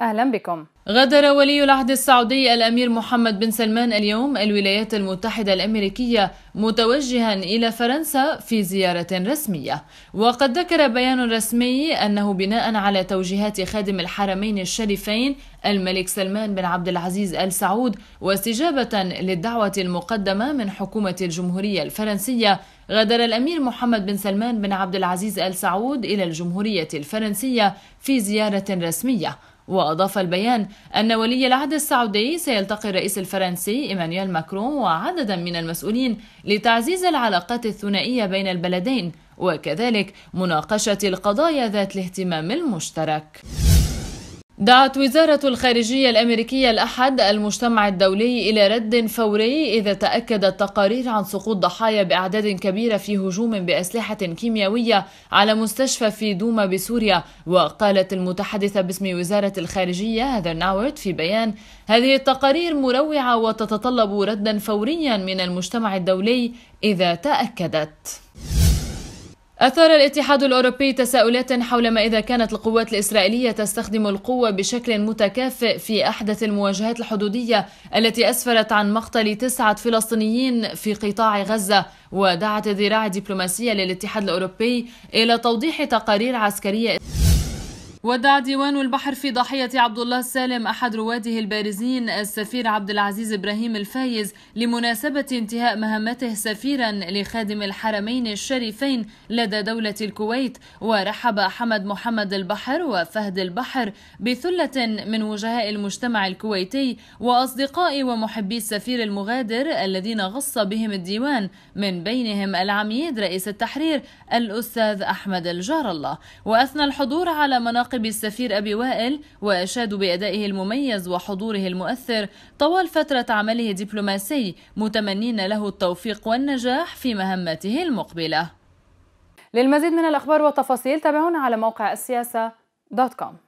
أهلا بكم غادر ولي العهد السعودي الأمير محمد بن سلمان اليوم الولايات المتحدة الأمريكية متوجها إلى فرنسا في زيارة رسمية وقد ذكر بيان رسمي أنه بناء على توجيهات خادم الحرمين الشريفين الملك سلمان بن عبد العزيز آل سعود واستجابة للدعوة المقدمة من حكومة الجمهورية الفرنسية غادر الأمير محمد بن سلمان بن عبد العزيز آل سعود إلى الجمهورية الفرنسية في زيارة رسمية وأضاف البيان أن ولي العهد السعودي سيلتقي الرئيس الفرنسي إيمانويل ماكرون وعددا من المسؤولين لتعزيز العلاقات الثنائية بين البلدين وكذلك مناقشة القضايا ذات الاهتمام المشترك دعت وزارة الخارجية الأمريكية الأحد المجتمع الدولي إلى رد فوري إذا تأكدت تقارير عن سقوط ضحايا بأعداد كبيرة في هجوم بأسلحة كيميائية على مستشفى في دوما بسوريا وقالت المتحدثة باسم وزارة الخارجية هذر ناورت في بيان هذه التقارير مروعة وتتطلب ردا فوريا من المجتمع الدولي إذا تأكدت أثار الاتحاد الأوروبي تساؤلات حول ما إذا كانت القوات الإسرائيلية تستخدم القوة بشكل متكافئ في أحدث المواجهات الحدودية التي أسفرت عن مقتل تسعة فلسطينيين في قطاع غزة ودعت الذراع الدبلوماسية للاتحاد الأوروبي إلى توضيح تقارير عسكرية ودع ديوان البحر في ضحية عبد الله السالم أحد رواده البارزين السفير عبد العزيز إبراهيم الفايز لمناسبة انتهاء مهمته سفيرا لخادم الحرمين الشريفين لدى دولة الكويت ورحب حمد محمد البحر وفهد البحر بثلة من وجهاء المجتمع الكويتي وأصدقاء ومحبي السفير المغادر الذين غص بهم الديوان من بينهم العميد رئيس التحرير الأستاذ أحمد الجار الله وأثنى الحضور على مناقب يراقب السفير أبي وائل وأشاد بأدائه المميز وحضوره المؤثر طوال فترة عمله الدبلوماسي متمنين له التوفيق والنجاح في مهمته المقبلة للمزيد من الأخبار والتفاصيل تابعونا على موقع السياسة دوت كوم